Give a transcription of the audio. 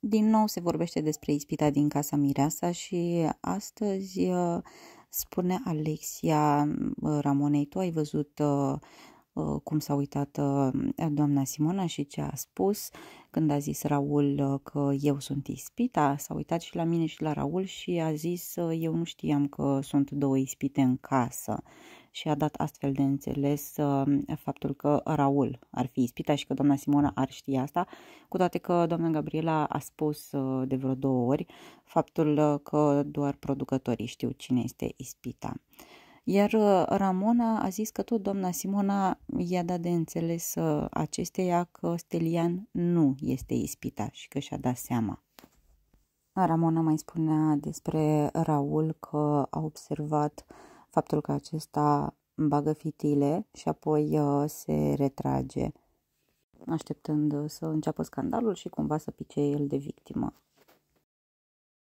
Din nou se vorbește despre ispita din casa Mireasa și astăzi uh, spune Alexia uh, Ramonei, tu ai văzut uh, cum s-a uitat doamna Simona și ce a spus când a zis Raul că eu sunt ispita, s-a uitat și la mine și la Raul și a zis eu nu știam că sunt două ispite în casă și a dat astfel de înțeles uh, faptul că Raul ar fi ispita și că doamna Simona ar ști asta, cu toate că doamna Gabriela a spus uh, de vreo două ori faptul uh, că doar producătorii știu cine este ispita. Iar Ramona a zis că tot doamna Simona i-a dat de înțeles acesteia că Stelian nu este ispita și că și-a dat seama. Ramona mai spunea despre Raul că a observat uh, faptul că acesta bagă fitile și apoi uh, se retrage, așteptând uh, să înceapă scandalul și cumva să pice el de victimă.